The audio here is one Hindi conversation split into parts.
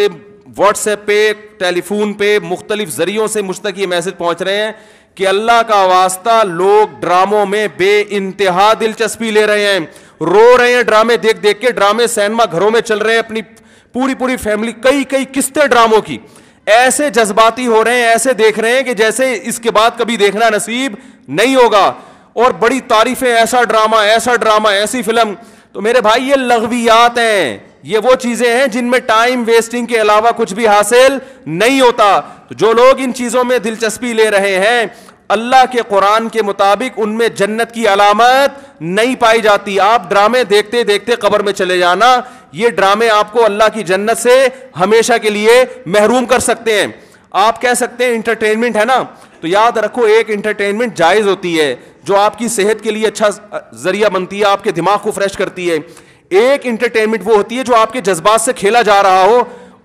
से व्हाट्सएप पे टेलीफोन पे मुख्तलिफ जरियों से मुझ तक ये मैसेज पहुंच रहे हैं कि अल्लाह का वास्ता लोग ड्रामों में बे इंतहा दिलचस्पी ले रहे हैं रो रहे हैं ड्रामे देख देख के ड्रामे सैनमा घरों में चल रहे हैं अपनी पूरी पूरी फैमिली कई कई किस्तें ड्रामों की ऐसे जज्बाती हो रहे हैं ऐसे देख रहे हैं कि जैसे इसके बाद कभी देखना नसीब नहीं होगा और बड़ी तारीफें ऐसा ड्रामा ऐसा ड्रामा ऐसी फिल्म तो मेरे भाई ये लघवियात हैं ये वो चीजें हैं जिनमें टाइम वेस्टिंग के अलावा कुछ भी हासिल नहीं होता तो जो लोग इन चीजों में दिलचस्पी ले रहे हैं अल्लाह के कुरान के मुताबिक उनमें जन्नत की अलामत नहीं पाई जाती आप ड्रामे देखते देखते कब्र में चले जाना ये ड्रामे आपको अल्लाह की जन्नत से हमेशा के लिए महरूम कर सकते हैं आप कह सकते हैं इंटरटेनमेंट है ना तो याद रखो एक इंटरटेनमेंट जायज़ होती है जो आपकी सेहत के लिए अच्छा जरिया बनती है आपके दिमाग को फ्रेश करती है एक इंटरटेनमेंट वो होती है जो आपके जज्बात से खेला जा रहा हो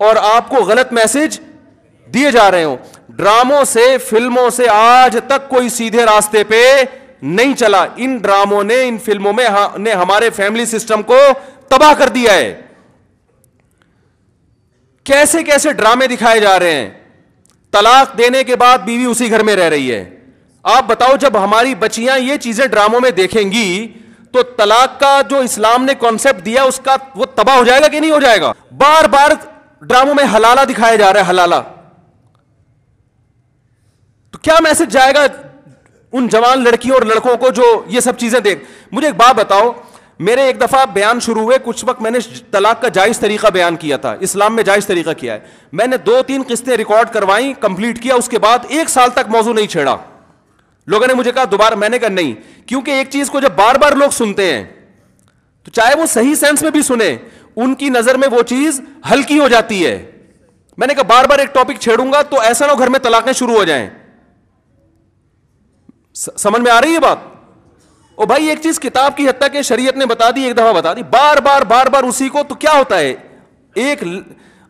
और आपको गलत मैसेज दिए जा रहे हो ड्रामों से फिल्मों से आज तक कोई सीधे रास्ते पे नहीं चला इन ड्रामों ने इन फिल्मों में ने हमारे फैमिली सिस्टम को तबाह कर दिया है कैसे कैसे ड्रामे दिखाए जा रहे हैं तलाक देने के बाद बीवी उसी घर में रह रही है आप बताओ जब हमारी बच्चियां ये चीजें ड्रामों में देखेंगी तो तलाक का जो इस्लाम ने कॉन्सेप्ट दिया उसका वो तबाह हो जाएगा कि नहीं हो जाएगा बार बार ड्रामों में हलाला दिखाया जा रहा है हलाला तो क्या मैसेज जाएगा उन जवान लड़कियों और लड़कों को जो ये सब चीजें देख मुझे एक बात बताओ मेरे एक दफा बयान शुरू हुए कुछ वक्त मैंने तलाक का जायज तरीका बयान किया था इस्लाम में जायज तरीका किया है मैंने दो तीन किस्तें रिकॉर्ड करवाई कंप्लीट किया उसके बाद एक साल तक मौजू नहीं छेड़ा लोगों ने मुझे कहा दोबारा मैंने कहा नहीं क्योंकि एक चीज को जब बार बार लोग सुनते हैं तो चाहे वो सही सेंस में भी सुने उनकी नजर में वो चीज हल्की हो जाती है मैंने कहा बार बार एक टॉपिक छेड़ूंगा तो ऐसा ना घर में तलाकें शुरू हो जाए समझ में आ रही है बात ओ भाई एक चीज किताब की हत्या के शरीयत ने बता दी एक दफा बता दी बार बार बार बार उसी को तो क्या होता है एक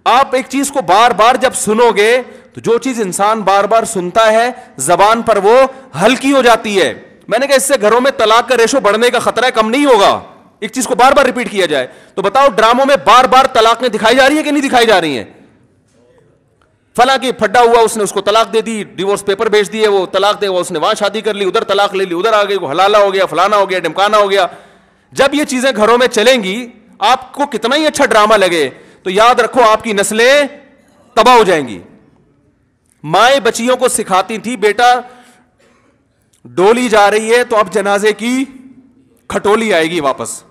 आप एक चीज को बार बार जब सुनोगे तो जो चीज इंसान बार बार सुनता है जबान पर वो हल्की हो जाती है मैंने कहा इससे घरों में तलाक का रेशो बढ़ने का खतरा कम नहीं होगा एक चीज को बार बार रिपीट किया जाए तो बताओ ड्रामों में बार बार तलाक में दिखाई जा रही है कि नहीं दिखाई जा रही है फला की फड्डा हुआ उसने उसको तलाक दे दी डिवोर्स पेपर भेज दिए वो तलाक दे हुआ उसने वहां शादी कर ली उधर तलाक ले ली उधर आ गई वो हलाला हो गया फलाना हो गया डमकाना हो गया जब ये चीजें घरों में चलेंगी आपको कितना ही अच्छा ड्रामा लगे तो याद रखो आपकी नस्लें तबाह हो जाएंगी माए बच्चियों को सिखाती थी बेटा डोली जा रही है तो अब जनाजे की खटोली आएगी वापस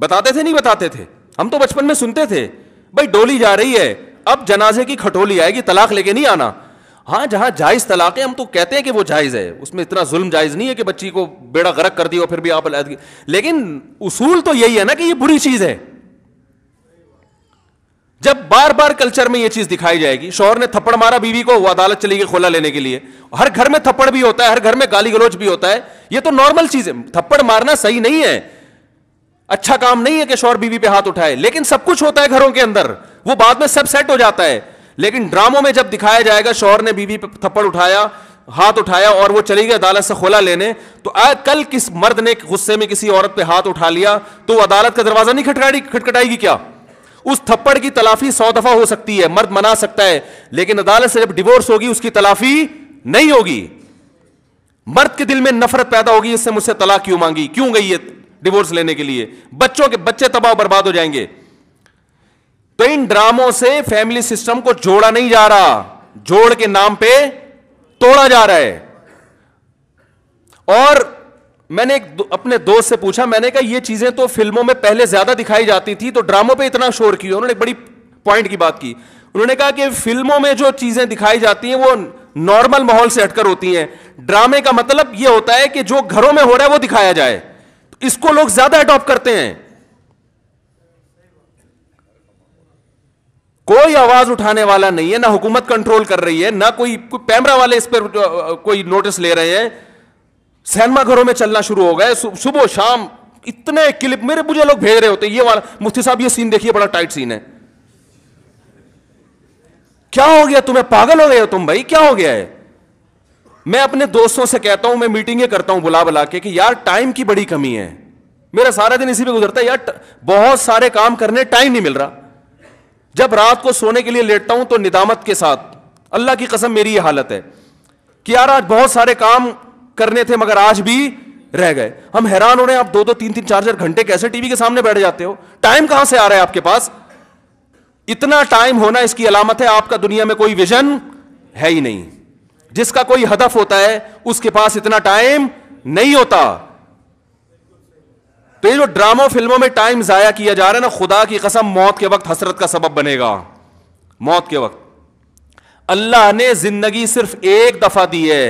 बताते थे नहीं बताते थे हम तो बचपन में सुनते थे भाई डोली जा रही है अब जनाजे की खटोली आएगी तलाक लेके नहीं आना हाँ जहां जायज तलाक है हम तो कहते हैं कि वो जायज है उसमें इतना जुल्म जायज नहीं है कि बच्ची को बेड़ा गरक कर दिया फिर भी आप लेकिन उसूल तो यही है ना कि ये बुरी चीज है जब बार बार कल्चर में यह चीज दिखाई जाएगी शोहर ने थप्पड़ मारा बीवी को वो अदालत चली गई खोला लेने के लिए हर घर में थप्पड़ भी होता है हर घर में गाली गलोच भी होता है यह तो नॉर्मल चीज है थप्पड़ मारना सही नहीं है अच्छा काम नहीं है कि शोर बीवी पे हाथ उठाए लेकिन सब कुछ होता है घरों के अंदर वो बाद में सब सेट हो जाता है लेकिन ड्रामों में जब दिखाया जाएगा शोहर ने बीवी पे थप्पड़ उठाया हाथ उठाया और वो चली गई अदालत से खोला लेने तो आ, कल किस मर्द ने गुस्से में किसी औरत पे हाथ उठा लिया तो अदालत का दरवाजा नहीं खटखटाएगी क्या उस थप्पड़ की तलाफी सौ दफा हो सकती है मर्द मना सकता है लेकिन अदालत से जब डिवोर्स होगी उसकी तलाफी नहीं होगी मर्द के दिल में नफरत पैदा होगी इससे मुझसे तलाक क्यों मांगी क्यों गई है डिवोर्स लेने के लिए बच्चों के बच्चे तबाह बर्बाद हो जाएंगे तो इन ड्रामों से फैमिली सिस्टम को जोड़ा नहीं जा रहा जोड़ के नाम पर तोड़ा जा रहा है और मैंने एक दो, अपने दोस्त से पूछा मैंने कहा ये चीज़ें तो फिल्मों में पहले ज़्यादा दिखाई जाती थी तो ड्रामों पे इतना शोर किया उन्होंने बड़ी पॉइंट की बात की उन्होंने कहा कि फिल्मों में जो चीज़ें दिखाई जाती हैं वो नॉर्मल माहौल से हटकर होती हैं ड्रामे का मतलब ये होता है कि जो घरों में हो रहा है वो दिखाया जाए तो इसको लोग ज़्यादा अडॉप्ट करते हैं कोई आवाज उठाने वाला नहीं है ना हुकूमत कंट्रोल कर रही है ना कोई, कैमरा वाले इस पर कोई नोटिस ले रहे हैं सैनमा घरों में चलना शुरू हो गए सुबह शाम इतने क्लिप मेरे मुझे लोग भेज रहे होते ये वाला मुफ्ती साहब ये सीन देखिए बड़ा टाइट सीन है क्या हो गया तुम्हें पागल हो गए हो तुम भाई क्या हो गया है मैं अपने दोस्तों से कहता हूं मैं मीटिंगें करता हूं बुला बुला के कि यार टाइम की बड़ी कमी है मेरा सारा दिन इसी पर गुजरता है यार बहुत सारे काम करने टाइम नहीं मिल रहा जब रात को सोने के लिए लेटता हूं तो निदामत के साथ अल्लाह की कसम मेरी यह हालत है कि यार आज बहुत सारे काम करने थे मगर आज भी रह गए हम हैरान हो रहे हैं आप दो दो तीन तीन चार चार घंटे कैसे टीवी के सामने बैठ जाते हो टाइम कहां से आ रहा है आपके पास इतना टाइम होना इसकी अलामत है आपका दुनिया में कोई विजन है ही नहीं जिसका कोई हदफ होता है उसके पास इतना टाइम नहीं होता तो ये जो ड्रामा फिल्मों में टाइम जाया किया जा रहा है ना खुदा की कसम मौत के वक्त हसरत का सबब बनेगा मौत के वक्त अल्लाह ने जिंदगी सिर्फ एक दफा दी है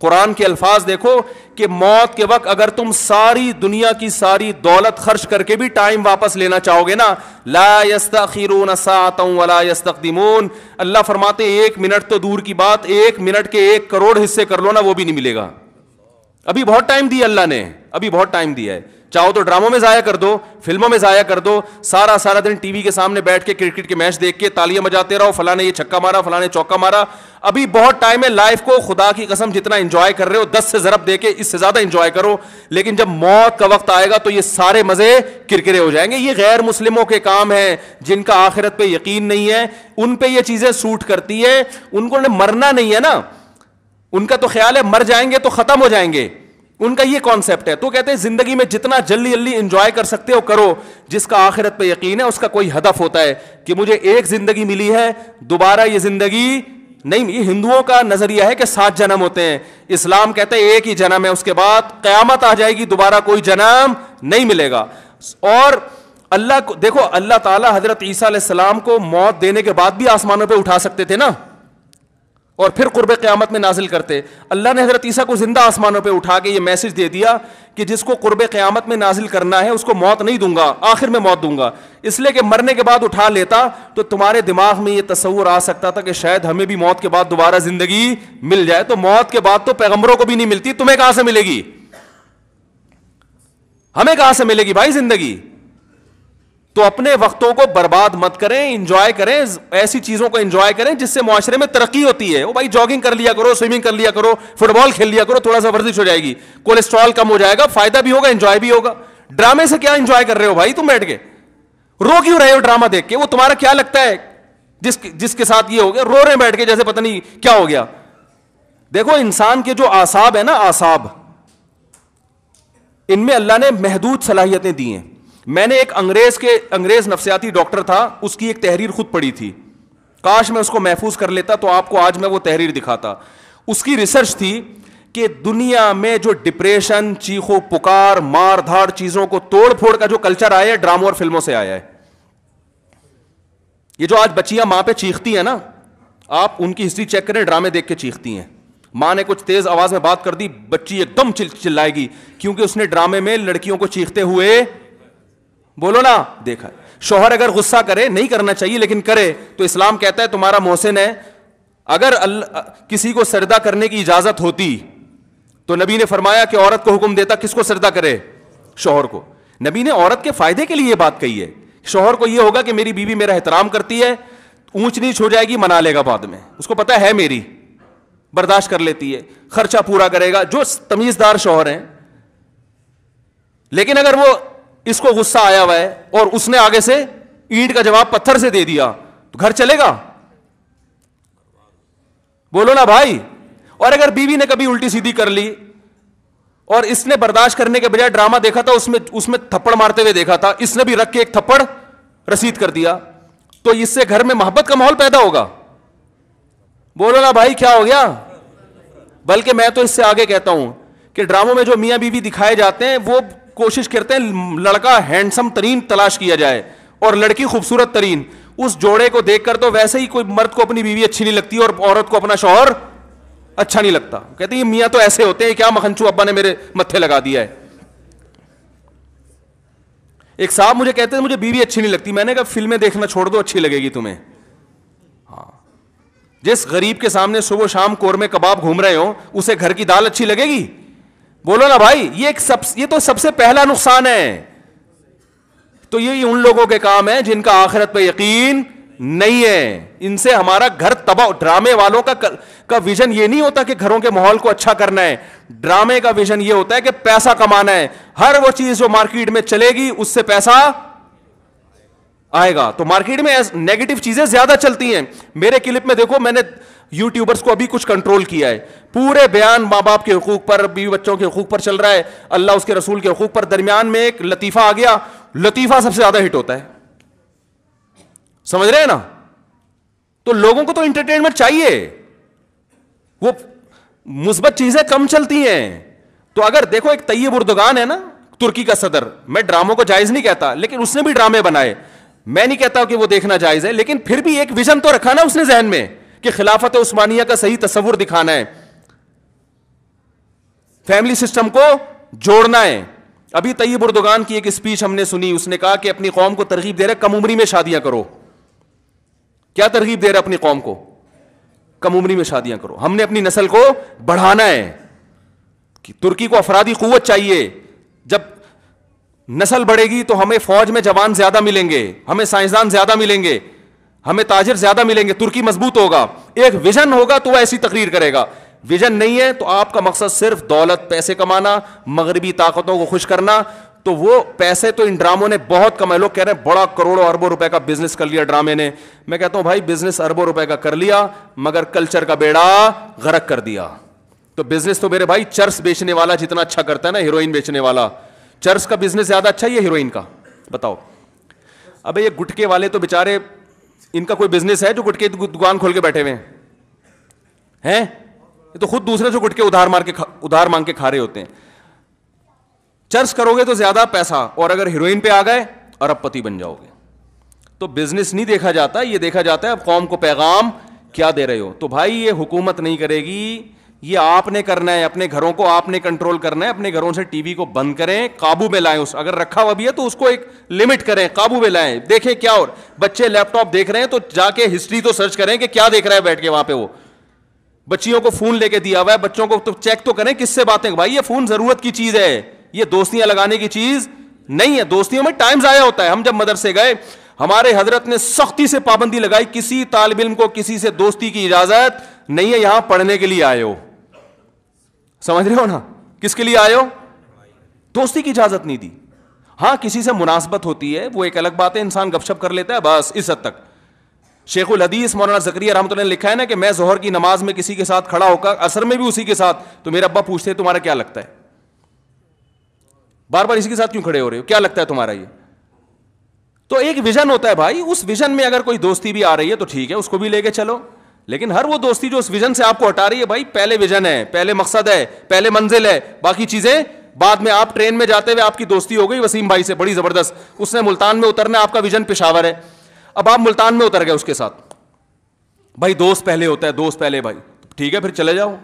कुरान के अल्फाज देखो कि मौत के वक्त अगर तुम सारी दुनिया की सारी दौलत खर्च करके भी टाइम वापस लेना चाहोगे ना ला यस्तरून अल्लाह फरमाते एक मिनट तो दूर की बात एक मिनट के एक करोड़ हिस्से कर लो ना वो भी नहीं मिलेगा अभी बहुत टाइम दिया अल्लाह ने अभी बहुत टाइम दिया है चाहो तो ड्रामों में जाया कर दो फिल्मों में जाया कर दो सारा सारा दिन टीवी के सामने बैठ के क्रिकेट के मैच देख के तालियां मजाते रहो फलाने ये छक्का मारा फलाने चौका मारा अभी बहुत टाइम है लाइफ को खुदा की कसम जितना इंजॉय कर रहे हो दस से जरब दे इससे ज्यादा इंजॉय करो लेकिन जब मौत का वक्त आएगा तो ये सारे मजे किरकिरे हो जाएंगे ये गैर मुस्लिमों के काम है जिनका आखिरत पर यकीन नहीं है उन पर यह चीजें सूट करती है उनको मरना नहीं है ना उनका तो ख्याल है मर जाएंगे तो खत्म हो जाएंगे उनका ये कॉन्सेप्ट है तो कहते हैं जिंदगी में जितना जल्दी जल्दी इंजॉय कर सकते हो करो जिसका आखिरत पे यकीन है उसका कोई हदफ होता है कि मुझे एक जिंदगी मिली है दोबारा ये जिंदगी नहीं ये हिंदुओं का नजरिया है कि सात जन्म होते हैं इस्लाम कहते हैं एक ही जन्म है उसके बाद क्यामत आ जाएगी दोबारा कोई जन्म नहीं मिलेगा और अल्लाह को देखो अल्लाह ताला हजरत ईसा सलाम को मौत देने के बाद भी आसमानों पर उठा सकते थे ना और फिर कुरब क़्यामत में नाजिल करते अल्लाह ने हज़रत ईसा को ज़िंदा आसमानों पर उठा के ये मैसेज दे दिया कि जिसको कुरब क़्यामत में नाजिल करना है उसको मौत नहीं दूंगा आखिर में मौत दूंगा इसलिए कि मरने के बाद उठा लेता तो तुम्हारे दिमाग में यह तस्वूर आ सकता था कि शायद हमें भी मौत के बाद दोबारा ज़िंदगी मिल जाए तो मौत के बाद तो पैगम्बरों को भी नहीं मिलती तुम्हें कहां से मिलेगी हमें कहां से मिलेगी भाई ज़िंदगी तो अपने वक्तों को बर्बाद मत करें इंजॉय करें ऐसी चीजों को इंजॉय करें जिससे माशरे में तरक्की होती है वो भाई जॉगिंग कर लिया करो स्विमिंग कर लिया करो फुटबॉल खेल लिया करो थोड़ा सा वर्जिश हो जाएगी कोलेस्ट्रॉल कम हो जाएगा फायदा भी होगा इंजॉय भी होगा ड्रामे से क्या इंजॉय कर रहे हो भाई तुम बैठ के रो क्यों रहे हो ड्रामा देख के वो तुम्हारा क्या लगता है जिस जिसके साथ ये हो गया रो रहे बैठ के जैसे पता नहीं क्या हो गया देखो इंसान के जो आसाब है ना आसाब इनमें अल्लाह ने महदूद सलाहियतें दी हैं मैंने एक अंग्रेज के अंग्रेज नफसियाती डॉक्टर था उसकी एक तहरीर खुद पड़ी थी काश मैं उसको महफूज कर लेता तो आपको आज मैं वो तहरीर दिखाता उसकी रिसर्च थी कि दुनिया में जो डिप्रेशन चीखो पुकार मार धाड़ चीजों को तोड़ फोड़ का जो कल्चर आया है ड्रामों और फिल्मों से आया है ये जो आज बच्चियां मां पे चीखती हैं ना आप उनकी हिस्ट्री चेक करें ड्रामे देख के चीखती हैं माँ ने कुछ तेज आवाज में बात कर दी बच्ची एकदम चिल्लाएगी क्योंकि उसने ड्रामे में लड़कियों को चीखते हुए बोलो ना देखा शोहर अगर गुस्सा करे नहीं करना चाहिए लेकिन करे तो इस्लाम कहता है तुम्हारा मोहसिन है अगर किसी को सरदा करने की इजाजत होती तो नबी ने फरमाया कि औरत को हुक्म देता किसको सरदा करे शोहर को नबी ने औरत के फायदे के लिए बात कही है शोहर को यह होगा कि मेरी बीवी मेरा एहतराम करती है ऊंच नीच हो जाएगी मना लेगा बाद में उसको पता है मेरी बर्दाश्त कर लेती है खर्चा पूरा करेगा जो तमीजदार शोहर है लेकिन अगर वो इसको गुस्सा आया हुआ है और उसने आगे से ईंट का जवाब पत्थर से दे दिया तो घर चलेगा बोलो ना भाई और अगर बीवी ने कभी उल्टी सीधी कर ली और इसने बर्दाश्त करने के बजाय ड्रामा देखा था उसमें उसमें थप्पड़ मारते हुए देखा था इसने भी रख के एक थप्पड़ रसीद कर दिया तो इससे घर में मोहब्बत का माहौल पैदा होगा बोलो ना भाई क्या हो गया बल्कि मैं तो इससे आगे कहता हूं कि ड्रामों में जो मियाँ बीवी दिखाए जाते हैं वो कोशिश करते हैं लड़का हैंडसम तरीन तलाश किया जाए और लड़की खूबसूरत तरीन उस जोड़े को देखकर तो वैसे ही कोई मर्द को अपनी बीवी अच्छी नहीं लगती और औरत को अपना शोहर अच्छा नहीं लगता कहते ये मियाँ तो ऐसे होते हैं क्या मखनचू अब्बा ने मेरे मत्थे लगा दिया है एक साहब मुझे कहते थे मुझे बीवी अच्छी नहीं लगती मैंने कहा फिल्में देखना छोड़ दो अच्छी लगेगी तुम्हें हाँ जिस गरीब के सामने सुबह शाम कोर में कबाब घूम रहे हो उसे घर की दाल अच्छी लगेगी बोलो ना भाई ये एक सब ये तो सबसे पहला नुकसान है तो ये उन लोगों के काम है जिनका आखिरत पे यकीन नहीं है इनसे हमारा घर तबाह ड्रामे वालों का का विजन ये नहीं होता कि घरों के माहौल को अच्छा करना है ड्रामे का विजन ये होता है कि पैसा कमाना है हर वो चीज जो मार्केट में चलेगी उससे पैसा आएगा तो मार्केट में नेगेटिव चीजें ज्यादा चलती हैं मेरे क्लिप में देखो मैंने यूट्यूबर्स को अभी कुछ कंट्रोल किया है पूरे बयान माँ बाप के हकूक पर बीवी बच्चों के हकूक पर चल रहा है अल्लाह उसके रसूल के हकूक पर दरमियान में एक लतीफ़ा आ गया लतीफ़ा सबसे ज़्यादा हिट होता है समझ रहे हैं ना तो लोगों को तो इंटरटेनमेंट चाहिए वो मुस्बत चीज़ें कम चलती हैं तो अगर देखो एक तय्यब उर्दगान है ना तुर्की का सदर मैं ड्रामों को जायज़ नहीं कहता लेकिन उसने भी ड्रामे बनाए मैं नहीं कहता कि वो देखना जायज़ है लेकिन फिर भी एक विजन तो रखा ना उसने जहन में कि खिलाफत उस्मानिया का सही तस्वुर दिखाना है फैमिली सिस्टम को जोड़ना है अभी तयब उर्दगान की एक स्पीच हमने सुनी उसने कहा कि अपनी कौम को तरगीब दे रहा कम उम्री में शादियां करो क्या तरगीब दे रहे अपनी कौम को कम उम्री में शादियां करो हमने अपनी नस्ल को बढ़ाना है कि तुर्की को अफराधी कुत चाहिए जब नस्ल बढ़ेगी तो हमें फौज में जवान ज्यादा मिलेंगे हमें साइंसदान ज्यादा मिलेंगे हमें ताजिर ज्यादा मिलेंगे तुर्की मजबूत होगा एक विजन होगा तो वह ऐसी तकरीर करेगा विजन नहीं है तो आपका मकसद सिर्फ दौलत पैसे कमाना मगरबी ताकतों को खुश करना तो वो पैसे तो इन ड्रामों ने बहुत कमाए लोग कह रहे हैं बड़ा करोड़ों अरबों रुपए का बिजनेस कर लिया ड्रामे ने मैं कहता हूं भाई बिजनेस अरबों रुपए का कर लिया मगर कल्चर का बेड़ा गरक कर दिया तो बिजनेस तो मेरे भाई चर्स बेचने वाला जितना अच्छा करता है ना हीरोइन बेचने वाला चर्स का बिजनेस ज्यादा अच्छा है हीरोइन का बताओ अबे ये गुटके वाले तो बेचारे इनका कोई बिजनेस है जो गुटके दुकान खोल के बैठे हुए हैं हैं तो खुद दूसरे जो गुटके उधार मार के उधार मांग के खा रहे होते हैं चर्च करोगे तो ज्यादा पैसा और अगर हीरोइन पे आ गए पति बन जाओगे तो बिजनेस नहीं देखा जाता ये देखा जाता है अब कौम को पैगाम क्या दे रहे हो तो भाई ये हुकूमत नहीं करेगी ये आपने करना है अपने घरों को आपने कंट्रोल करना है अपने घरों से टीवी को बंद करें काबू में लाएं उस अगर रखा हुआ भी है तो उसको एक लिमिट करें काबू में लाएं देखें क्या और बच्चे लैपटॉप देख रहे हैं तो जाके हिस्ट्री तो सर्च करें कि क्या देख रहा है बैठ के वहां पे वो बच्चियों को फोन लेके दिया हुआ है बच्चों को तो चेक तो करें किससे बातें भाई ये फोन जरूरत की चीज है ये दोस्तियां लगाने की चीज नहीं है दोस्तियों में टाइम जया होता है हम जब मदरसे गए हमारे हजरत ने सख्ती से पाबंदी लगाई किसी तालब इम को किसी से दोस्ती की इजाजत नहीं है यहां पढ़ने के लिए आए हो समझ रहे हो ना किसके लिए आए हो दोस्ती की इजाजत नहीं दी हां किसी से मुनासबत होती है वो एक अलग बात है इंसान गपशप कर लेता है बस इस हद तक शेखुल हदीस मौलाना जकरिया रहमत ने लिखा है ना कि मैं जोहर की नमाज में किसी के साथ खड़ा होकर असर में भी उसी के साथ तो मेरा अब्बा पूछते हैं तुम्हारा क्या लगता है बार बार इसी के साथ क्यों खड़े हो रहे हो क्या लगता है तुम्हारा ये तो एक विजन होता है भाई उस विजन में अगर कोई दोस्ती भी आ रही है तो ठीक है उसको भी लेके चलो लेकिन हर वो दोस्ती जो उस विजन से आपको हटा रही है भाई पहले विजन है पहले मकसद है पहले मंजिल है बाकी चीजें बाद में आप ट्रेन में जाते हुए आपकी दोस्ती हो गई वसीम भाई से बड़ी जबरदस्त उसने मुल्तान में उतरना आपका विजन पिशावर है अब आप मुल्तान में उतर गए उसके साथ भाई दोस्त पहले होता है दोस्त पहले भाई ठीक है फिर चले जाओ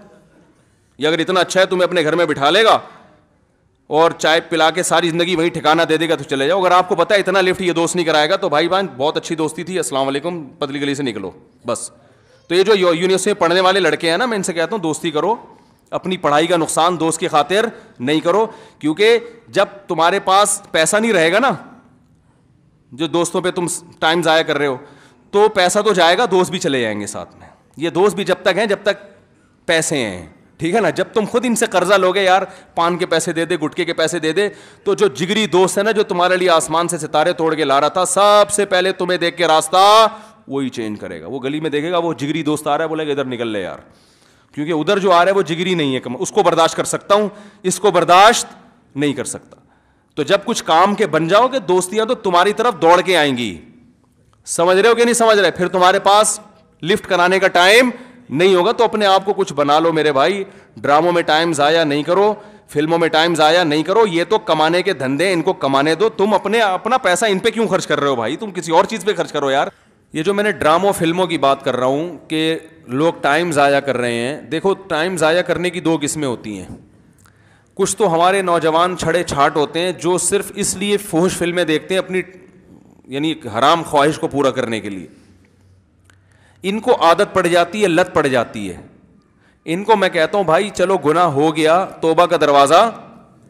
ये अगर इतना अच्छा है तुम्हें अपने घर में बिठा लेगा और चाय पिला के सारी ज़िंदगी वही ठिकाना दे देगा तो चले जाओ अगर आपको पता है इतना लिफ्ट ये दोस्त नहीं कराएगा तो भाई बहन बहुत अच्छी दोस्ती थी अस्सलाम वालेकुम पतली गली से निकलो बस तो ये जो यूनिवर्सिटी पढ़ने वाले लड़के हैं ना मैं इनसे कहता हूँ दोस्ती करो अपनी पढ़ाई का नुकसान दोस्त की खातिर नहीं करो क्योंकि जब तुम्हारे पास पैसा नहीं रहेगा ना जो दोस्तों पे तुम टाइम ज़ाया कर रहे हो तो पैसा तो जाएगा दोस्त भी चले जाएंगे साथ में ये दोस्त भी जब तक हैं जब तक पैसे हैं ठीक है ना जब तुम खुद इनसे कर्जा लोगे यार पान के पैसे दे दे गुटके के पैसे दे दे तो जो जिगरी दोस्त है ना जो तुम्हारे लिए आसमान से सितारे तोड़ के ला रहा था सबसे पहले तुम्हें देख के रास्ता वो ही चेंज करेगा वो गली में देखेगा वो जिगरी दोस्त आ रहा है बोलेगा इधर निकल ले यार क्योंकि उधर जो आ रहा है वो जिगरी नहीं है कम उसको बर्दाश्त कर सकता हूँ इसको बर्दाश्त नहीं कर सकता तो जब कुछ काम के बन जाओगे दोस्तियां तो तुम्हारी तरफ दौड़ के आएंगी समझ रहे हो कि नहीं समझ रहे फिर तुम्हारे पास लिफ्ट कराने का टाइम नहीं होगा तो अपने आप को कुछ बना लो मेरे भाई ड्रामों में टाइम ज़ाया नहीं करो फिल्मों में टाइम ज़ाया नहीं करो ये तो कमाने के धंधे इनको कमाने दो तुम अपने अपना पैसा इन पे क्यों खर्च कर रहे हो भाई तुम किसी और चीज़ पे खर्च करो यार ये जो मैंने ड्रामो फिल्मों की बात कर रहा हूँ कि लोग टाइम ज़ाया कर रहे हैं देखो टाइम ज़ाया करने की दो किस्में होती हैं कुछ तो हमारे नौजवान छड़े छाट होते हैं जो सिर्फ इसलिए फोश फिल्में देखते हैं अपनी यानी हराम ख्वाहिश को पूरा करने के लिए इनको आदत पड़ जाती है लत पड़ जाती है इनको मैं कहता हूँ भाई चलो गुना हो गया तोबा का दरवाज़ा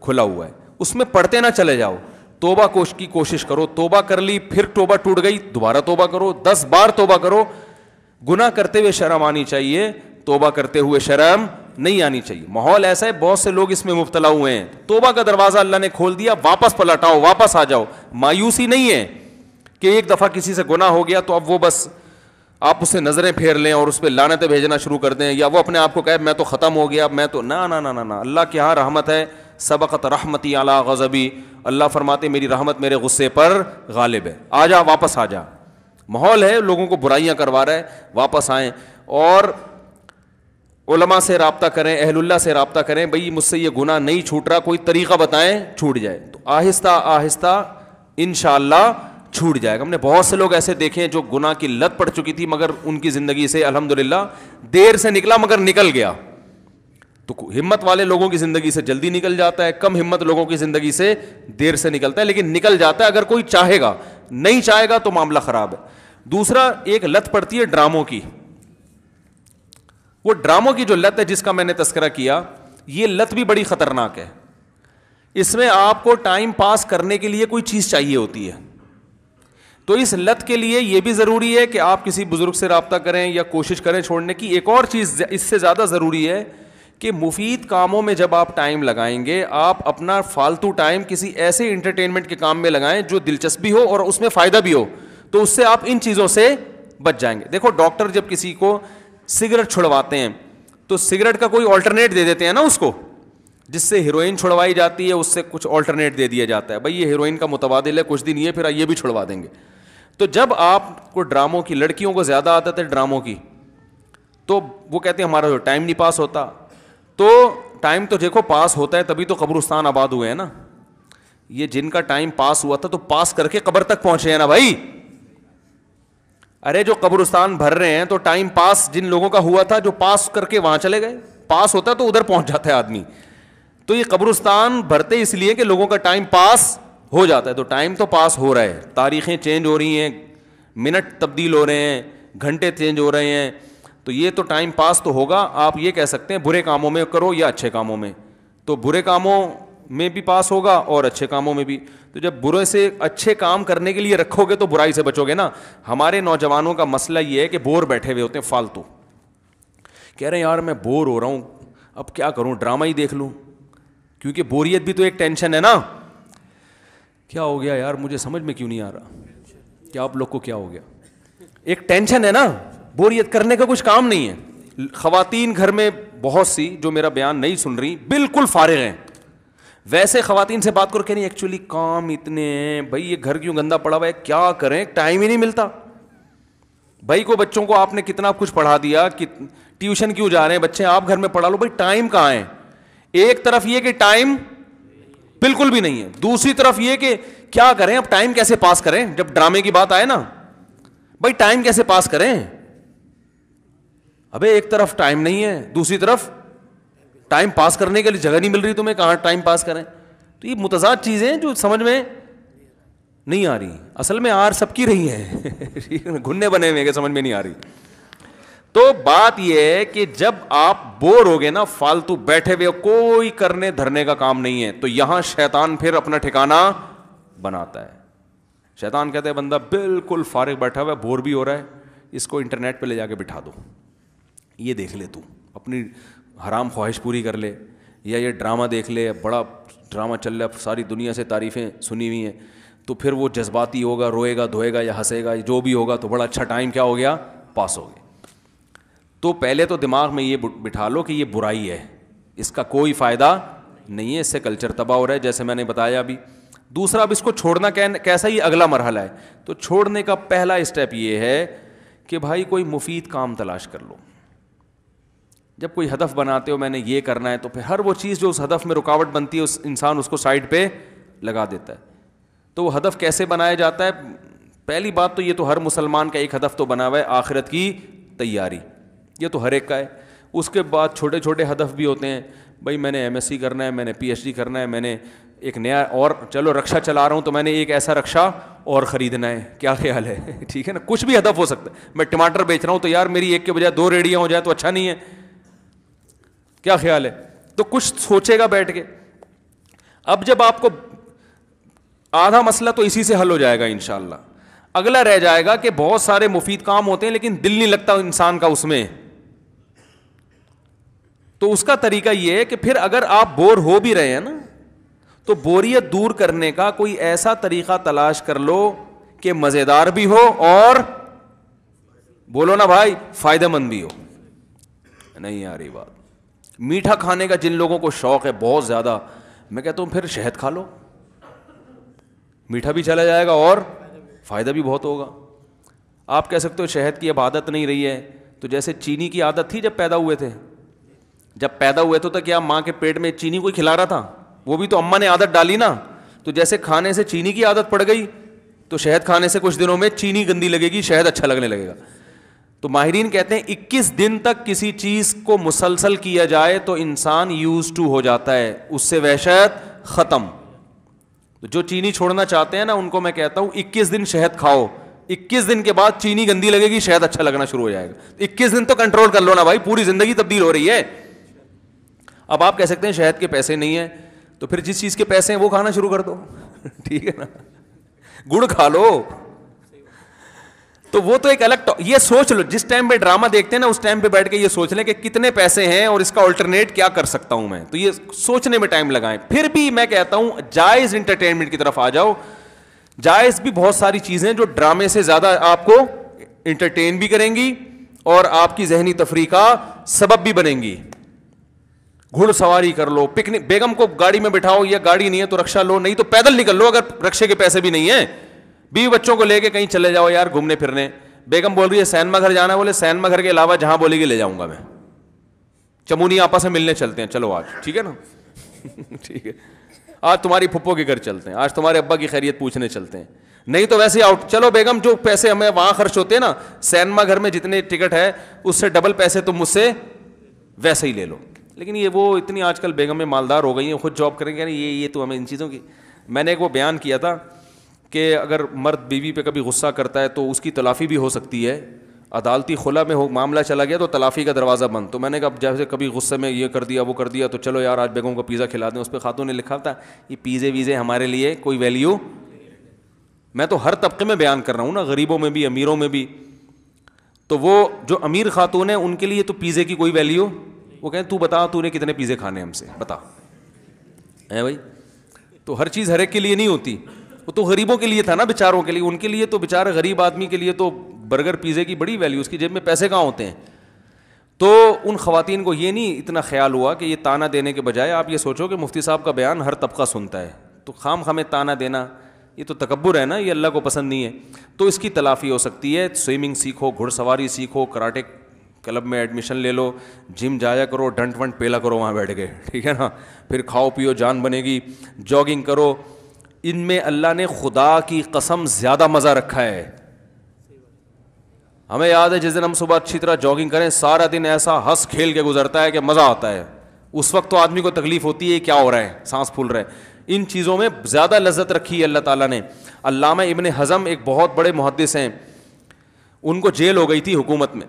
खुला हुआ है उसमें पढ़ते ना चले जाओ तोबा कोश की कोशिश करो तोबा कर ली फिर तोबा टूट गई दोबारा तोबा करो दस बार तोबा करो गुना करते हुए शर्म आनी चाहिए तोबा करते हुए शर्म नहीं आनी चाहिए माहौल ऐसा है बहुत से लोग इसमें मुबतला हुए हैं तोबा का दरवाजा अल्लाह ने खोल दिया वापस पलटाओ वापस आ जाओ मायूसी नहीं है कि एक दफ़ा किसी से गुना हो गया तो अब वो बस आप उसे नज़रें फेर लें और उस पर लानतें भेजना शुरू कर दें या वो अपने आप को कहे मैं तो ख़त्म हो गया मैं तो ना ना ना ना ना अल्लाह के यहाँ रहमत है सबक़त रहमती अला गज़बी अल्लाह फरमाते मेरी रहमत मेरे गुस्से पर गालिब है आ जा वापस आ जा माहौल है लोगों को बुराइयाँ करवा रहा है वापस आएँ और उलमा से रबता करें अहलुल्ला से रबता करें भाई मुझसे ये गुना नहीं छूट रहा कोई तरीका बताएं छूट जाए तो आहिस्ता आहिस्ता इन शाह छूट जाएगा हमने बहुत से लोग ऐसे देखे हैं जो गुना की लत पड़ चुकी थी मगर उनकी ज़िंदगी से अलहमदिल्ला देर से निकला मगर निकल गया तो हिम्मत वाले लोगों की जिंदगी से जल्दी निकल जाता है कम हिम्मत लोगों की जिंदगी से देर से निकलता है लेकिन निकल जाता है अगर कोई चाहेगा नहीं चाहेगा तो मामला खराब है दूसरा एक लत पड़ती है ड्रामों की वो ड्रामों की जो लत है जिसका मैंने तस्करा किया ये लत भी बड़ी खतरनाक है इसमें आपको टाइम पास करने के लिए कोई चीज़ चाहिए होती है तो इस लत के लिए यह भी ज़रूरी है कि आप किसी बुज़ुर्ग से रबता करें या कोशिश करें छोड़ने की एक और चीज़ इससे ज़्यादा ज़रूरी है कि मुफीद कामों में जब आप टाइम लगाएंगे आप अपना फालतू टाइम किसी ऐसे इंटरटेनमेंट के काम में लगाएं जो दिलचस्पी हो और उसमें फ़ायदा भी हो तो उससे आप इन चीज़ों से बच जाएंगे देखो डॉक्टर जब किसी को सिगरेट छुड़वाते हैं तो सिगरेट का कोई ऑल्टरनेट दे देते हैं ना उसको जिससे हीरोइन छुड़वाई जाती है उससे कुछ ऑल्टरनेट दे दिया जाता है भाई ये हीरोइन का मुतबाद है कुछ दिन ये फिर ये भी छुड़वा देंगे तो जब आपको ड्रामों की लड़कियों को ज़्यादा आदत है ड्रामों की तो वो कहते हैं हमारा जो तो टाइम नहीं पास होता तो टाइम तो देखो पास होता है तभी तो कब्रुस्तान आबाद हुए हैं ना ये जिनका टाइम पास हुआ था तो पास करके कब्र तक पहुंचे हैं ना भाई अरे जो कब्रुस्तान भर रहे हैं तो टाइम पास जिन लोगों का हुआ था जो पास करके वहां चले गए पास होता है तो उधर पहुंच जाता है आदमी तो ये कब्रुस्तान भरते इसलिए कि लोगों का टाइम पास हो जाता है तो टाइम तो पास हो रहा है तारीखें चेंज हो रही हैं मिनट तब्दील हो रहे हैं घंटे चेंज हो रहे हैं तो ये तो टाइम पास तो होगा आप ये कह सकते हैं बुरे कामों में करो या अच्छे कामों में तो बुरे कामों में भी पास होगा और अच्छे कामों में भी तो जब बुरे से अच्छे काम करने के लिए रखोगे तो बुराई से बचोगे ना हमारे नौजवानों का मसला ये है कि बोर बैठे हुए होते हैं फालतू कह रहे हैं यार मैं बोर हो रहा हूँ अब क्या करूँ ड्रामा ही देख लूँ क्योंकि बोरियत भी तो एक टेंशन है ना क्या हो गया यार मुझे समझ में क्यों नहीं आ रहा क्या आप लोग को क्या हो गया एक टेंशन है ना बोरियत करने का कुछ काम नहीं है खातन घर में बहुत सी जो मेरा बयान नहीं सुन रही बिल्कुल फारग हैं वैसे खातन से बात करो कह रही एक्चुअली काम इतने हैं भाई ये घर क्यों गंदा पड़ा हुआ है क्या करें टाइम ही नहीं मिलता भाई को बच्चों को आपने कितना कुछ पढ़ा दिया कि ट्यूशन क्यों जा रहे हैं बच्चे आप घर में पढ़ा लो भाई टाइम कहाँ है एक तरफ ये कि टाइम बिल्कुल भी नहीं है दूसरी तरफ ये कि क्या करें अब टाइम कैसे पास करें जब ड्रामे की बात आए ना भाई टाइम कैसे पास करें अबे एक तरफ टाइम नहीं है दूसरी तरफ टाइम पास करने के लिए जगह नहीं मिल रही तुम्हें कहाँ टाइम पास करें तो ये मुतजाद चीज़ें जो समझ में नहीं आ रही असल में आर सबकी रही है घुन्ने बने हुए हैं समझ में नहीं आ रही तो बात यह है कि जब आप बोर हो गए ना फालतू बैठे हुए कोई करने धरने का काम नहीं है तो यहां शैतान फिर अपना ठिकाना बनाता है शैतान कहते हैं बंदा बिल्कुल फारिग बैठा हुआ है बोर भी हो रहा है इसको इंटरनेट पे ले जाके बिठा दो ये देख ले तू अपनी हराम ख्वाहिश पूरी कर ले या ये ड्रामा देख ले बड़ा ड्रामा चल रहा है सारी दुनिया से तारीफ़ें सुनी हुई हैं तो फिर वो जज्बाती होगा रोएगा धोएगा या हंसेगा जो भी होगा तो बड़ा अच्छा टाइम क्या हो गया पास हो गया तो पहले तो दिमाग में ये बिठा लो कि ये बुराई है इसका कोई फ़ायदा नहीं है इससे कल्चर तबाह हो रहा है जैसे मैंने बताया अभी दूसरा अब इसको छोड़ना कैसा ही अगला मरहला है तो छोड़ने का पहला स्टेप ये है कि भाई कोई मुफीद काम तलाश कर लो जब कोई हदफ बनाते हो मैंने ये करना है तो फिर हर वो चीज़ जो उस हदफ में रुकावट बनती है उस इंसान उसको साइड पे लगा देता है तो वो हदफ कैसे बनाया जाता है पहली बात तो ये तो हर मुसलमान का एक हदफ तो बना हुआ है आखिरत की तैयारी ये तो हर एक का है उसके बाद छोटे छोटे हदफ भी होते हैं भाई मैंने एमएससी करना है मैंने पीएचडी करना है मैंने एक नया और चलो रक्षा चला रहा हूँ तो मैंने एक ऐसा रक्षा और ख़रीदना है क्या ख्याल है ठीक है ना कुछ भी हदफ हो सकता है मैं टमाटर बेच रहा हूँ तो यार मेरी एक के बजाय दो रेडियाँ हो जाए तो अच्छा नहीं है क्या ख्याल है तो कुछ सोचेगा बैठ के अब जब आपको आधा मसला तो इसी से हल हो जाएगा इन अगला रह जाएगा कि बहुत सारे मुफीद काम होते हैं लेकिन दिल नहीं लगता इंसान का उसमें तो उसका तरीका यह है कि फिर अगर आप बोर हो भी रहे हैं ना तो बोरियत दूर करने का कोई ऐसा तरीका तलाश कर लो कि मज़ेदार भी हो और बोलो ना भाई फायदेमंद भी हो नहीं आ रही बात मीठा खाने का जिन लोगों को शौक़ है बहुत ज़्यादा मैं कहता हूँ फिर शहद खा लो मीठा भी चला जाएगा और फ़ायदा भी बहुत होगा आप कह सकते हो शहद की अब आदत नहीं रही है तो जैसे चीनी की आदत थी जब पैदा हुए थे जब पैदा हुए थे तो क्या माँ के पेट में चीनी कोई खिला रहा था वो भी तो अम्मा ने आदत डाली ना तो जैसे खाने से चीनी की आदत पड़ गई तो शहद खाने से कुछ दिनों में चीनी गंदी लगेगी शहद अच्छा लगने लगेगा तो माहरीन कहते हैं 21 दिन तक किसी चीज़ को मुसलसल किया जाए तो इंसान यूज टू हो जाता है उससे वहशत ख़त्म तो जो चीनी छोड़ना चाहते हैं ना उनको मैं कहता हूँ 21 दिन शहद खाओ 21 दिन के बाद चीनी गंदी लगेगी शहद अच्छा लगना शुरू हो जाएगा 21 तो दिन तो कंट्रोल कर लो ना भाई पूरी ज़िंदगी तब्दील हो रही है अब आप कह सकते हैं शहद के पैसे नहीं हैं तो फिर जिस चीज़ के पैसे हैं वो खाना शुरू कर दो ठीक है ना गुड़ खा लो तो वो तो एक अलग ये सोच लो जिस टाइम पे ड्रामा देखते हैं ना उस टाइम पे बैठ के ये सोच लें कि कितने पैसे हैं और इसका ऑल्टरनेट क्या कर सकता हूं मैं तो ये सोचने में टाइम लगाएं फिर भी मैं कहता हूं जायज इंटरटेनमेंट की तरफ आ जाओ जायज भी बहुत सारी चीजें जो ड्रामे से ज्यादा आपको इंटरटेन भी करेंगी और आपकी जहनी तफरी का सबब भी बनेंगी घुड़सवारी कर लो पिकनिक बेगम को गाड़ी में बिठाओ या गाड़ी नहीं है तो रक्षा लो नहीं तो पैदल निकल लो अगर रक्षे के पैसे भी नहीं है बीवी बच्चों को लेके कहीं चले जाओ यार घूमने फिरने बेगम बोल रही है सैनमा घर जाना बोले सैनमा घर के अलावा जहां बोलेगी ले जाऊंगा मैं चमुनी आपस में मिलने चलते हैं चलो आज ठीक है ना ठीक है आज तुम्हारी फुप्पो के घर चलते हैं आज तुम्हारे अब्बा की खैरियत पूछने चलते हैं नहीं तो वैसे आउट चलो बेगम जो पैसे हमें वहां खर्च होते हैं ना सैनमा घर में जितने टिकट है उससे डबल पैसे तुम मुझसे वैसे ही ले लो लेकिन ये वो इतनी आजकल बेगम में मालदार हो गई हैं खुद जॉब करेंगे ये ये तो हमें इन चीज़ों की मैंने एक वो बयान किया था कि अगर मर्द बीवी पे कभी गुस्सा करता है तो उसकी तलाफ़ी भी हो सकती है अदालती खुला में हो मामला चला गया तो तलाफ़ी का दरवाज़ा बंद तो मैंने कहा जैसे कभी गुस्से में ये कर दिया वो कर दिया तो चलो यार आज बेगम को पिज़्ज़ा खिला दें उस पर खातून ने लिखा था ये पीज़े वीज़े हमारे लिए कोई वैल्यू मैं तो हर तबके में बयान कर रहा हूँ ना गरीबों में भी अमीरों में भी तो वो जो अमीर खातून है उनके लिए तो पीज़े की कोई वैल्यू वो कहें तू बता तूने कितने पिज़्ज़े खाने हमसे बता है भाई तो हर चीज़ हर एक के लिए नहीं होती वो तो गरीबों के लिए था ना बेचारों के लिए उनके लिए तो बेचारे गरीब आदमी के लिए तो बर्गर पिज़्ज़े की बड़ी वैल्यू उसकी जेब में पैसे कहाँ होते हैं तो उन खातन को ये नहीं इतना ख्याल हुआ कि ये ताना देने के बजाय आप ये सोचो कि मुफ्ती साहब का बयान हर तबका सुनता है तो खाम खामे ताना देना ये तो तकबर है ना ये अल्लाह को पसंद नहीं है तो इसकी तलाफ़ी हो सकती है स्विमिंग सीखो घुड़सवारी सीखो कराटे क्लब में एडमिशन ले लो जिम जाया करो डंट वंट पेला करो वहाँ बैठ के ठीक है ना फिर खाओ पियो जान बनेगी जॉगिंग करो इन में अल्लाह ने खुदा की कसम ज़्यादा मज़ा रखा है हमें याद है जिस दिन हम सुबह अच्छी तरह जॉगिंग करें सारा दिन ऐसा हंस खेल के गुजरता है कि मज़ा आता है उस वक्त तो आदमी को तकलीफ होती है क्या हो रहा है सांस फूल रहा है इन चीज़ों में ज़्यादा लज्जत रखी है अल्लाह ताला ने अल्लामा इबन हज़म एक बहुत बड़े मुहदस हैं उनको जेल हो गई थी हुकूमत में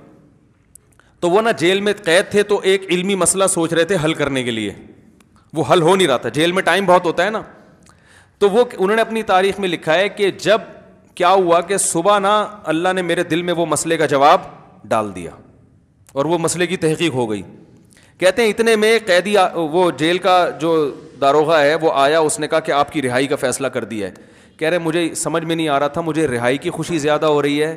तो वह ना जेल में कैद थे तो एक इलमी मसला सोच रहे थे हल करने के लिए वो हल हो नहीं रहा था जेल में टाइम बहुत होता है ना तो वो उन्होंने अपनी तारीख में लिखा है कि जब क्या हुआ कि सुबह ना अल्लाह ने मेरे दिल में वो मसले का जवाब डाल दिया और वो मसले की तहकीक हो गई कहते हैं इतने में कैदी वो जेल का जो दारोगा है वो आया उसने कहा कि आपकी रिहाई का फ़ैसला कर दिया है कह रहे मुझे समझ में नहीं आ रहा था मुझे रिहाई की खुशी ज़्यादा हो रही है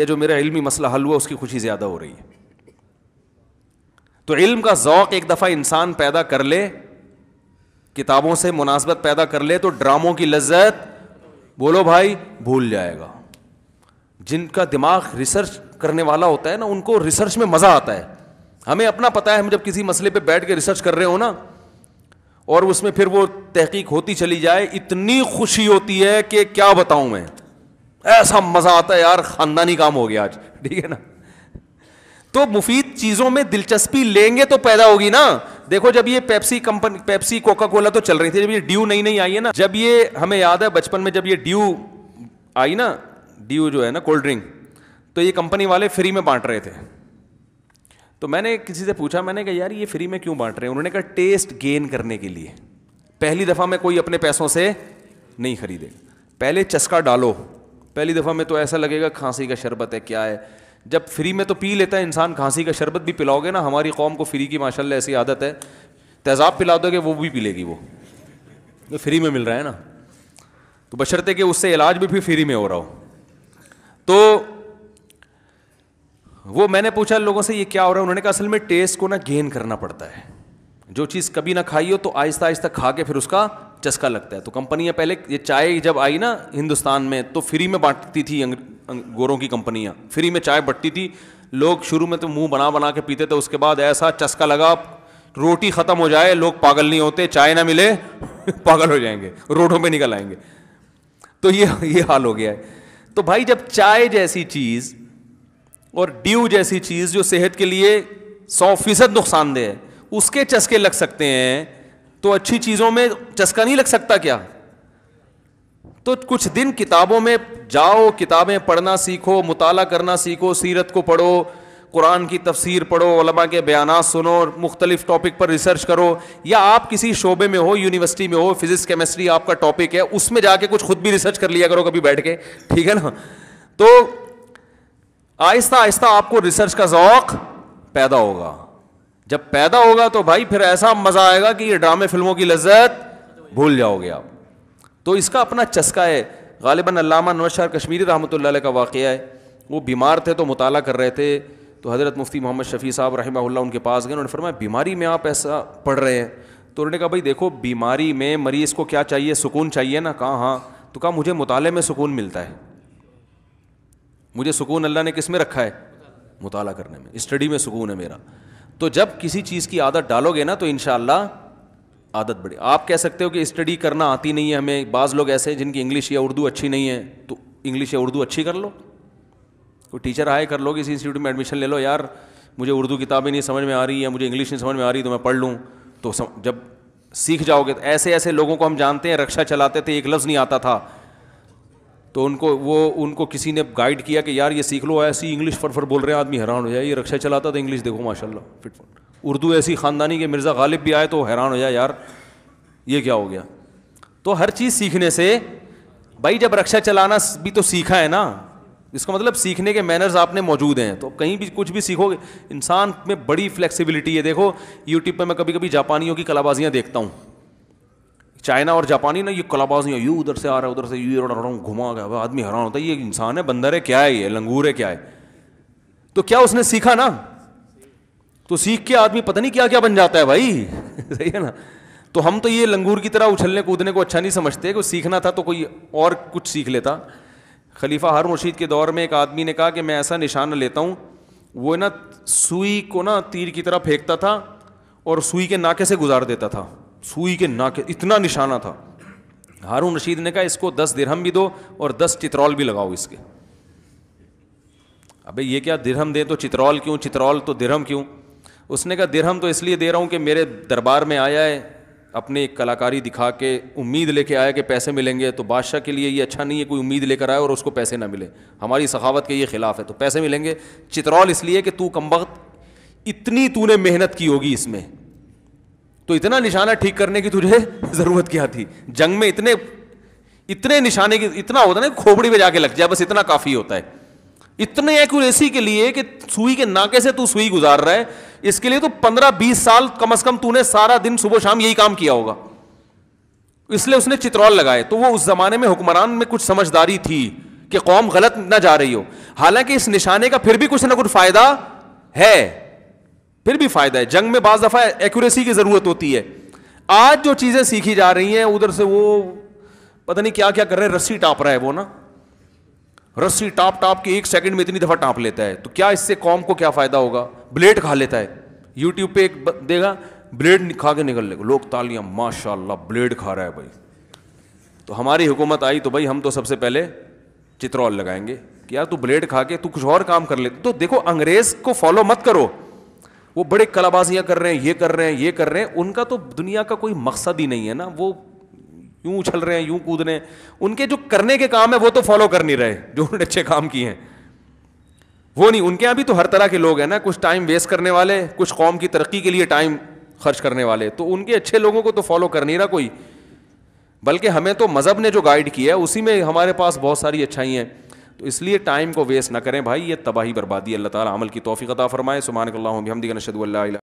या जो मेरा इलमी मसला हल हुआ उसकी खुशी ज़्यादा हो रही है तो इल्म का ओक़ एक दफ़ा इंसान पैदा कर ले किताबों से मुनासबत पैदा कर ले तो ड्रामों की लज्जत बोलो भाई भूल जाएगा जिनका दिमाग रिसर्च करने वाला होता है ना उनको रिसर्च में मज़ा आता है हमें अपना पता है हम जब किसी मसले पे बैठ के रिसर्च कर रहे हो ना और उसमें फिर वो तहकीक होती चली जाए इतनी खुशी होती है कि क्या बताऊं मैं ऐसा मज़ा आता है यार ख़ानदानी काम हो गया आज ठीक है ना तो मुफीद चीज़ों में दिलचस्पी लेंगे तो पैदा होगी ना देखो जब ये Pepsi company Pepsi Coca Cola तो चल रही थी जब ये ड्यू नई नई आई है ना जब ये हमें याद है बचपन में जब ये ड्यू आई ना ड्यू जो है ना कोल्ड ड्रिंक तो ये कंपनी वाले फ्री में बांट रहे थे तो मैंने किसी से पूछा मैंने कहा यार ये फ्री में क्यों बांट रहे हैं उन्होंने कहा टेस्ट गेन करने के लिए पहली दफ़ा में कोई अपने पैसों से नहीं खरीदेगा पहले चस्का डालो पहली दफ़ा में तो ऐसा लगेगा खांसी का शरबत है क्या है जब फ्री में तो पी लेता है इंसान खांसी का शरबत भी पिलाओगे ना हमारी कौम को फ्री की माशा ऐसी आदत है तेज़ाब पिला दोगे वो भी पी लेगी वो तो फ्री में मिल रहा है ना तो बशरते कि उससे इलाज भी फिर फ्री में हो रहा हो तो वो मैंने पूछा लोगों से ये क्या हो रहा है उन्होंने कहा असल में टेस्ट को ना गेन करना पड़ता है जो चीज़ कभी ना खाई हो तो आहिस्ता आहिस्ता खा के फिर उसका चस्का लगता है तो कंपनियाँ पहले ये चाय जब आई ना हिंदुस्तान में तो फ्री में बांटती थी अं, गोरों की कंपनियाँ फ्री में चाय बटती थी लोग शुरू में तो मुंह बना बना के पीते थे उसके बाद ऐसा चस्का लगा रोटी ख़त्म हो जाए लोग पागल नहीं होते चाय ना मिले पागल हो जाएंगे रोडों पे निकल आएंगे तो ये ये हाल हो गया है तो भाई जब चाय जैसी चीज़ और ड्यू जैसी चीज़ जो सेहत के लिए सौ फीसद नुकसानदेह है उसके चस्के लग सकते हैं तो अच्छी चीज़ों में चस्का नहीं लग सकता क्या तो कुछ दिन किताबों में जाओ किताबें पढ़ना सीखो मुताला करना सीखो सीरत को पढ़ो कुरान की तफसीर पढ़ो वलमा के बयान सुनो मुख्तलिफ टॉपिक पर रिसर्च करो या आप किसी शोबे में हो यूनिवर्सिटी में हो फिजिक्स केमिस्ट्री आपका टॉपिक है उसमें जाके कुछ खुद भी रिसर्च कर लिया करो कभी बैठ के ठीक है ना तो आहिस्ता आहिस्ता आपको रिसर्च का शौक पैदा होगा जब पैदा होगा तो भाई फिर ऐसा मज़ा आएगा कि ये ड्रामे फिल्मों की लज्जत भूल जाओगे आप तो इसका अपना चस्का है गालिबा अलामा नौशार कश्मीरी रहमत का वाक़ है वो बीमार थे तो मुताल कर रहे थे तो हज़रत मुफ्ती मोहम्मद शफ़ी साहब रहमा उनके पास गए उन्होंने फरमाया बीमारी में आप ऐसा पढ़ रहे हैं तो उन्होंने कहा भाई देखो बीमारी में मरीज़ को क्या चाहिए सुकून चाहिए ना कहाँ हाँ तो कहा मुझे मुताले में सुकून मिलता है मुझे सुकून अल्लाह ने किस में रखा है मुताला करने में स्टडी में सुकून है मेरा तो जब किसी चीज़ की आदत डालोगे ना तो इन आदत बढ़े आप कह सकते हो कि स्टडी करना आती नहीं है हमें बाज़ लोग ऐसे हैं जिनकी इंग्लिश या उर्दू अच्छी नहीं है तो इंग्लिश या उर्दू अच्छी कर लो कोई टीचर आए कर लो किसी इंस्टीट्यूट में एडमिशन ले लो यार मुझे उर्दू किताबें नहीं समझ में आ रही या मुझे इंग्लिश नहीं समझ में आ रही तो मैं पढ़ लूँ तो सम, जब सीख जाओगे तो ऐसे ऐसे लोगों को हम जानते हैं रक्षा चलाते थे एक लफ्ज़ नहीं आता था तो उनको वो उनको किसी ने गाइड किया कि यार ये सीख लो ऐसी इंग्लिश फटफट बोल रहे हैं आदमी हैरान हो जाए ये रक्षा चलाता था तो इंग्लिश देखो माशाल्लाह फिटफट उर्दू ऐसी ख़ानदानी के मिर्ज़ा गालिब भी आए तो हैरान हो जाए यार ये क्या हो गया तो हर चीज़ सीखने से भाई जब रक्षा चलाना भी तो सीखा है ना इसका मतलब सीखने के मैनर्स आपने मौजूद हैं तो कहीं भी कुछ भी सीखोगे इंसान में बड़ी फ्लेक्सिबिलिटी है देखो यूट्यूब पर मैं कभी कभी जापानियों की कलाबाजियाँ देखता हूँ चाइना और जापानी ना ये कलाबाजियाँ यू उधर से आ रहा है उधर से यू घुमा गया आदमी हैरान होता है ये इंसान है बंदर है क्या है ये लंगूर है क्या है तो क्या उसने सीखा ना तो सीख के आदमी पता नहीं क्या क्या बन जाता है भाई सही है ना तो हम तो ये लंगूर की तरह उछलने कूदने को अच्छा नहीं समझते को सीखना था तो कोई और कुछ सीख लेता खलीफा हार मुर्शीद के दौर में एक आदमी ने कहा कि मैं ऐसा निशान लेता हूँ वो ना सुई को ना तीर की तरह फेंकता था और सुई के नाके से गुजार देता था सुई के नाके इतना निशाना था हारून रशीद ने कहा इसको दस दिरहम भी दो और दस चित्रौल भी लगाओ इसके अबे ये क्या दिरहम दे तो चित्रौल क्यों चित्रौल तो दिरहम क्यों उसने कहा दिरहम तो इसलिए दे रहा हूँ कि मेरे दरबार में आया है अपनी कलाकारी दिखा के उम्मीद लेके आया कि पैसे मिलेंगे तो बादशाह के लिए ये अच्छा नहीं है कोई उम्मीद लेकर आए और उसको पैसे ना मिले हमारी सखावत के ये खिलाफ है तो पैसे मिलेंगे चित्रौल इसलिए कि तू कम वक्त इतनी तूने मेहनत की होगी इसमें तो इतना निशाना ठीक करने की तुझे ज़रूरत क्या थी जंग में इतने इतने निशाने की इतना होता ना खोपड़ी में जाके लग जाए बस इतना काफ़ी होता है इतने एक के लिए कि सुई के नाके से तू सुई गुजार रहा है इसके लिए तो पंद्रह बीस साल कम अज कम तूने सारा दिन सुबह शाम यही काम किया होगा इसलिए उसने चित्रौल लगाए तो वो उस जमाने में हुक्मरान में कुछ समझदारी थी कि कौम गलत ना जा रही हो हालांकि इस निशाने का फिर भी कुछ ना कुछ फायदा है फिर भी फायदा है जंग में बाज दफा एक्यूरेसी की जरूरत होती है आज जो चीजें सीखी जा रही हैं उधर से वो पता नहीं क्या क्या कर रहे हैं रस्सी टाप रहा है वो ना रस्सी टाप टाप के एक सेकंड में इतनी दफ़ा टाँप लेता है तो क्या इससे कॉम को क्या फ़ायदा होगा ब्लेड खा लेता है यूट्यूब पे एक देगा ब्लेड खा के निकल लेगा लोग तालियां माशाल्लाह ब्लेड खा रहा है भाई तो हमारी हुकूमत आई तो भाई हम तो सबसे पहले चित्रौल लगाएंगे कि यार तू ब्लेड खा के तू कुछ और काम कर ले तो देखो अंग्रेज को फॉलो मत करो वो बड़े कलाबाजियां कर रहे हैं ये कर रहे हैं ये कर रहे हैं उनका तो दुनिया का कोई मकसद ही नहीं है ना वो यूं उछल रहे हैं यूं कूद रहे हैं उनके जो करने के काम है वो तो फॉलो कर नहीं रहे जो उन्होंने अच्छे काम किए हैं वो नहीं उनके यहाँ भी तो हर तरह के लोग हैं ना कुछ टाइम वेस्ट करने वाले कुछ कौम की तरक्की के लिए टाइम खर्च करने वाले तो उनके अच्छे लोगों को तो फॉलो कर नहीं रहा कोई बल्कि हमें तो मज़हब ने जो गाइड किया है उसी में हमारे पास बहुत सारी अच्छाई हैं तो इसलिए टाइम को वेस्ट ना करें भाई ये तबाही बर्बादी अल्लाह ताला अमल की तोफ़ी अता फरमाए सुबहानकल्ला हमदी नशद